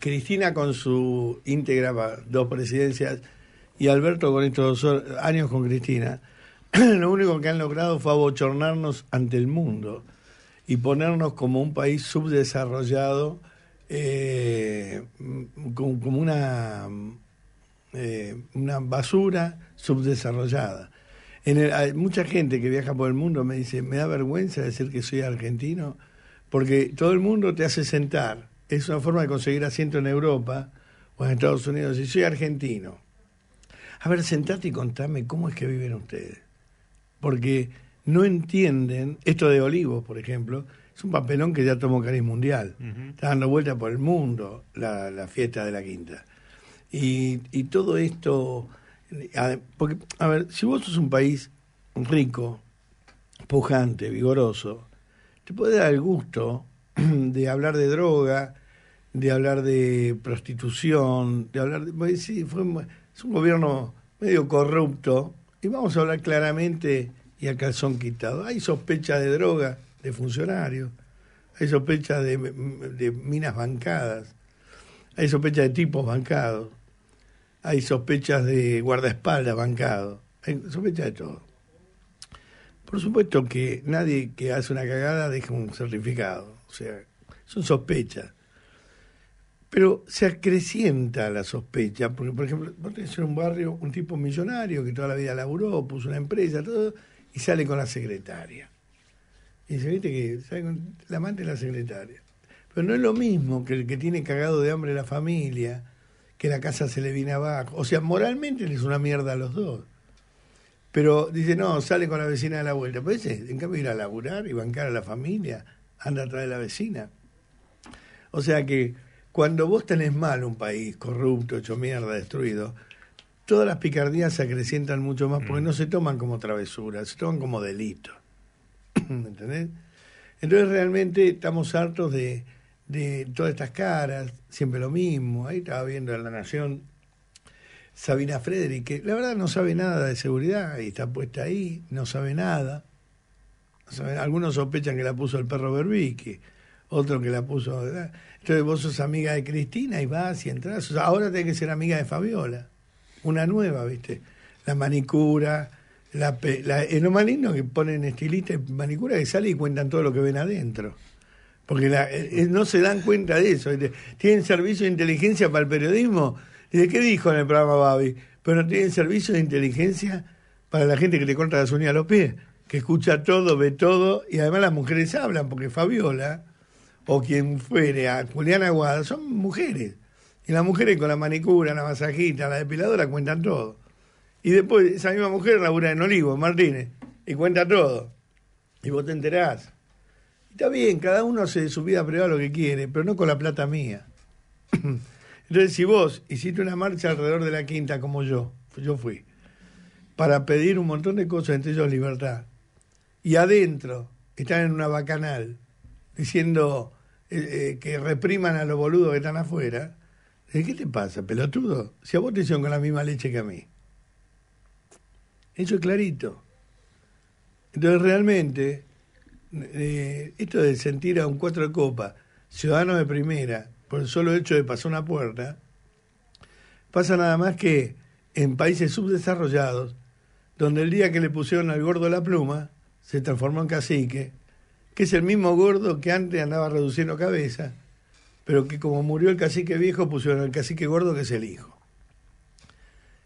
Cristina con su íntegra dos presidencias y Alberto con estos dos años con Cristina, lo único que han logrado fue abochornarnos ante el mundo y ponernos como un país subdesarrollado, eh, como, una, eh, una basura subdesarrollada. En hay mucha gente que viaja por el mundo me dice, me da vergüenza decir que soy argentino, porque todo el mundo te hace sentar es una forma de conseguir asiento en Europa o en Estados Unidos. y soy argentino, a ver, sentate y contame cómo es que viven ustedes. Porque no entienden, esto de Olivos, por ejemplo, es un papelón que ya tomó cariz mundial. Está dando vuelta por el mundo la, la fiesta de la quinta. Y, y, todo esto, porque, a ver, si vos sos un país rico, pujante, vigoroso, te puede dar el gusto de hablar de droga, de hablar de prostitución, de hablar de... sí, es un gobierno medio corrupto y vamos a hablar claramente y a calzón quitado. Hay sospechas de droga de funcionarios, hay sospechas de, de minas bancadas, hay sospechas de tipos bancados, hay sospechas de guardaespaldas bancados, hay sospechas de todo. Por supuesto que nadie que hace una cagada deja un certificado, o sea, son sospechas. Pero se acrecienta la sospecha, porque, por ejemplo, vos tenés en un barrio un tipo millonario que toda la vida laburó, puso una empresa, todo, y sale con la secretaria. Y dice, viste que sale la amante de la secretaria. Pero no es lo mismo que el que tiene cagado de hambre la familia, que la casa se le viene abajo. O sea, moralmente es una mierda a los dos. Pero dice, no, sale con la vecina de la vuelta. pues en cambio, ir a laburar y bancar a la familia, anda atrás de la vecina. O sea que cuando vos tenés mal un país corrupto, hecho mierda, destruido, todas las picardías se acrecientan mucho más porque mm. no se toman como travesuras, se toman como delito. ¿Entendés? Entonces realmente estamos hartos de, de todas estas caras, siempre lo mismo. Ahí estaba viendo en La Nación Sabina Frederick, que la verdad no sabe nada de seguridad y está puesta ahí, no sabe nada. algunos sospechan que la puso el perro Berbique, otro que la puso. Entonces vos sos amiga de Cristina y vas y entras. Ahora tenés que ser amiga de Fabiola, una nueva, ¿viste? La manicura, la, la, es lo más lindo que ponen estilista y manicura que sale y cuentan todo lo que ven adentro. Porque la, eh, eh, no se dan cuenta de eso. Tienen servicio de inteligencia para el periodismo. ¿Y qué dijo en el programa Babi? Pero no tienen servicio de inteligencia para la gente que le corta las uñas a los pies, que escucha todo, ve todo, y además las mujeres hablan, porque Fabiola o quien fuere a Juliana Aguada, son mujeres. Y las mujeres con la manicura, la masajita, la depiladora cuentan todo. Y después esa misma mujer labura en Olivo, Martínez, y cuenta todo. Y vos te enterás. Y está bien, cada uno hace de su vida privada lo que quiere, pero no con la plata mía. Entonces, si vos hiciste una marcha alrededor de la quinta como yo, yo fui, para pedir un montón de cosas, entre ellos libertad, y adentro están en una bacanal, diciendo eh, eh, que repriman a los boludos que están afuera. Eh, ¿Qué te pasa, pelotudo? Si a vos te hicieron con la misma leche que a mí. Eso es clarito. Entonces, realmente, esto de sentir a un cuatro de copa, ciudadano de primera, por el solo hecho de pasar una puerta, pasa nada más que en países subdesarrollados, donde el día que le pusieron al gordo la pluma, se transformó en cacique, que es el mismo gordo que antes andaba reduciendo cabeza, pero que como murió el cacique viejo pusieron el cacique gordo que es el hijo.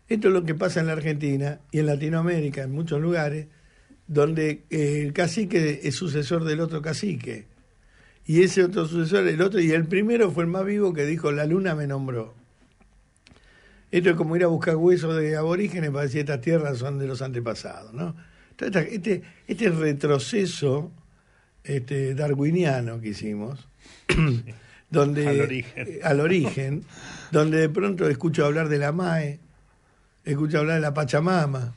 Esto es lo que pasa en la Argentina y en Latinoamérica, en muchos lugares, donde eh, el cacique es sucesor del otro cacique. Y ese otro sucesor, el otro, y el primero fue el más vivo que dijo, la luna me nombró. Esto es como ir a buscar huesos de aborígenes para decir estas tierras son de los antepasados, ¿no? Este, este retroceso este, darwiniano que hicimos, donde eh, al origen. donde de pronto escucho hablar de la MAE, escucho hablar de la Pachamama,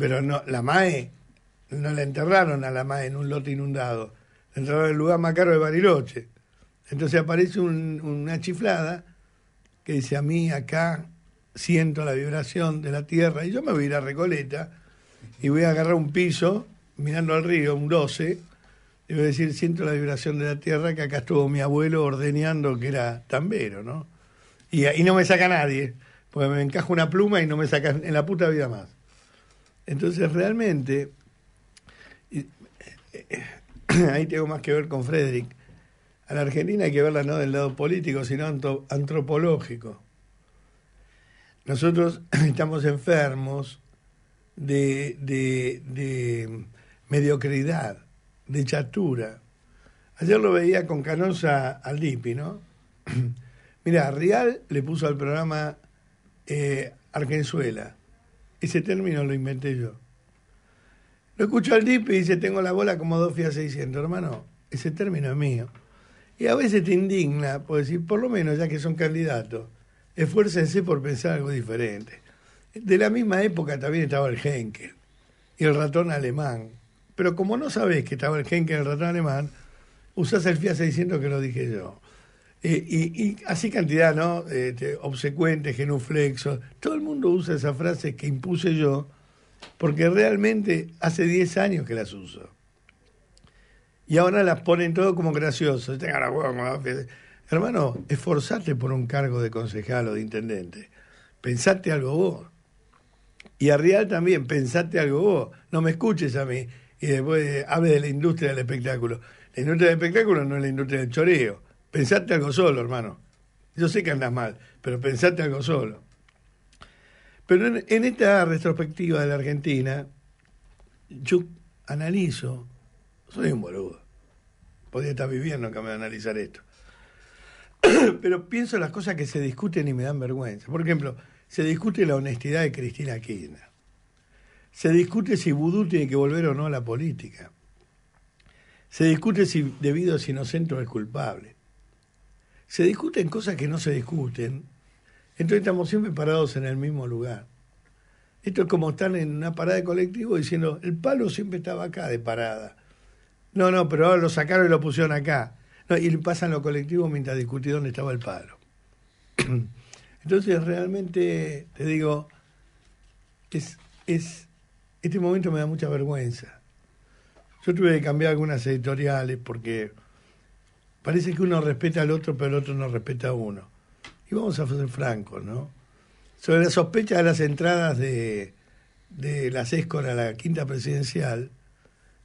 pero no, la MAE no la enterraron a la MAE en un lote inundado, la enterraron el lugar más caro de Bariloche. Entonces aparece una chiflada que dice, a mí acá siento la vibración de la tierra y yo me voy a ir Recoleta y voy a agarrar un piso mirando al río, un 12, debo decir, siento la vibración de la tierra, que acá estuvo mi abuelo ordeñando, que era tambero, ¿no? Y, ahí no me saca nadie, porque me encaja una pluma y no me saca en la puta vida más. Entonces, realmente, eh, ahí tengo más que ver con Frederick, a la Argentina hay que verla no del lado político, sino antropológico. Nosotros estamos enfermos de, de mediocridad de chatura. Ayer lo veía con Canosa al Dipi, ¿no? Mirá, Real le puso al programa eh, Argenzuela. Ese término lo inventé yo. Lo escucho al Dipi y dice, tengo la bola como dos fias 600, hermano. Ese término es mío. Y a veces te indigna, por pues, decir, por lo menos ya que son candidatos, esfuércense por pensar algo diferente. De la misma época también estaba el Henkel y el ratón alemán. Pero como no sabés que estaba el Genk en el ratón alemán, usás el FIA 600 que lo dije yo. Eh, y, así cantidad, ¿no? Este, obsecuentes, genuflexos. Todo el mundo usa esa frase que impuse yo porque realmente hace 10 años que las uso. Y ahora las ponen todo como gracioso. Hermano, esforzate por un cargo de concejal o de intendente. Pensate algo vos. Y a Real también, pensate algo vos. No me escuches a mí y después eh, de la industria del espectáculo. La industria del espectáculo no es la industria del choreo. Pensate algo solo, hermano. Yo sé que andas mal, pero pensate algo solo. Pero en, esta retrospectiva de la Argentina, yo analizo, soy un boludo. Podría estar viviendo que me analizar esto. Pero pienso las cosas que se discuten y me dan vergüenza. Por ejemplo, se discute la honestidad de Cristina Kirchner. Se discute si Vudú tiene que volver o no a la política. Se discute si debido es inocente o es culpable. Se discuten cosas que no se discuten. Entonces estamos siempre parados en el mismo lugar. Esto es como estar en una parada de colectivo diciendo, el palo siempre estaba acá de parada. No, no, pero ahora lo sacaron y lo pusieron acá. y pasan los colectivos mientras discutí dónde estaba el palo. Entonces realmente, te digo, es, es este momento me da mucha vergüenza. Yo tuve que cambiar algunas editoriales porque parece que uno respeta al otro, pero el otro no respeta a uno. Y vamos a ser francos, ¿no? Sobre la sospecha de las entradas de, de las ESCOR a la quinta presidencial,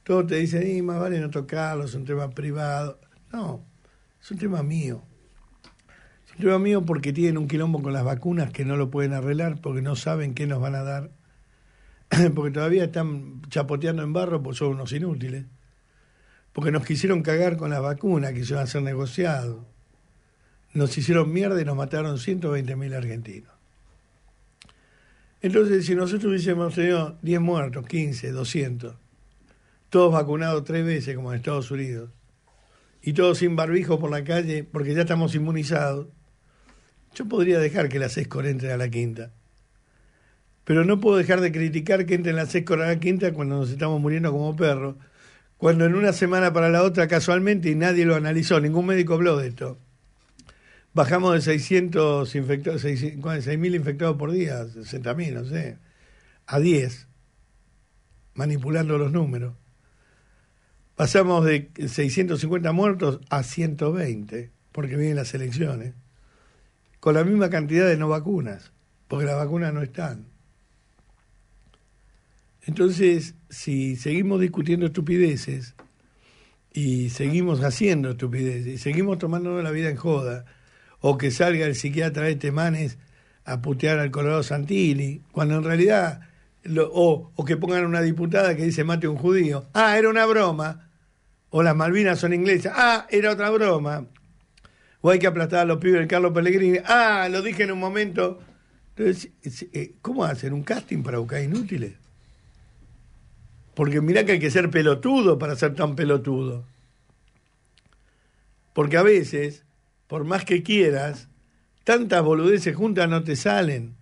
todos te dicen, y más vale no tocarlo, es un tema privado. No, es un tema mío. Es un tema mío porque tienen un quilombo con las vacunas que no lo pueden arreglar porque no saben qué nos van a dar porque todavía están chapoteando en barro, pues son unos inútiles. Porque nos quisieron cagar con las vacunas que se iban a ser negociados. Nos hicieron mierda y nos mataron 120.000 argentinos. Entonces, si nosotros hubiésemos tenido 10 muertos, 15, 200, todos vacunados tres veces como en Estados Unidos, y todos sin barbijo por la calle porque ya estamos inmunizados, yo podría dejar que la las entre a la quinta. Pero no puedo dejar de criticar que entre en la sexta la quinta cuando nos estamos muriendo como perros. Cuando en una semana para la otra, casualmente, y nadie lo analizó, ningún médico habló de esto, bajamos de 600 infectados, 6.000 infectados por día, 60.000, no sé, a 10, manipulando los números. Pasamos de 650 muertos a 120, porque vienen las elecciones, con la misma cantidad de no vacunas, porque las vacunas no están. Entonces, si seguimos discutiendo estupideces y seguimos haciendo estupideces y seguimos tomándonos la vida en joda, o que salga el psiquiatra de este manes a putear al Colorado Santilli, cuando en realidad, o, que pongan una diputada que dice mate un judío, ah, era una broma, o las Malvinas son inglesas, ah, era otra broma, o hay que aplastar a los pibes del Carlos Pellegrini, ah, lo dije en un momento. Entonces, eh, ¿cómo hacer un casting para buscar inútiles? Porque mirá que hay que ser pelotudo para ser tan pelotudo. Porque a veces, por más que quieras, tantas boludeces juntas no te salen.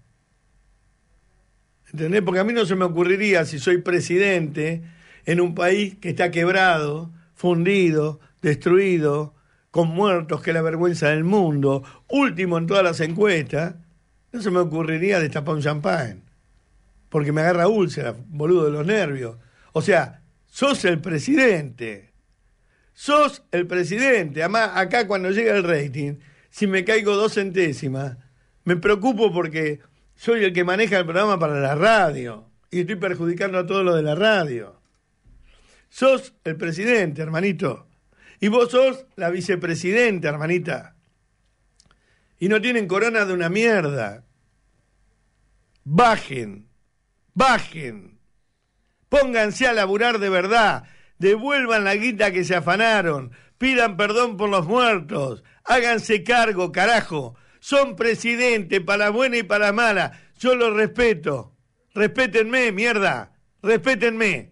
¿Entendés? Porque a mí no se me ocurriría si soy presidente en un país que está quebrado, fundido, destruido, con muertos, que es la vergüenza del mundo, último en todas las encuestas, no se me ocurriría destapar un champán. Porque me agarra úlcera, boludo de los nervios. O sea, sos el presidente. Sos el presidente. Además, acá cuando llega el rating, si me caigo dos centésimas, me preocupo porque soy el que maneja el programa para la radio y estoy perjudicando a todo lo de la radio. Sos el presidente, hermanito. Y vos sos la vicepresidenta, hermanita. Y no tienen corona de una mierda. Bajen. Bajen. Pónganse a laburar de verdad. Devuelvan la guita que se afanaron. Pidan perdón por los muertos. Háganse cargo, carajo. Son presidente para buena y para mala. Yo los respeto. Respétenme, mierda. Respétenme.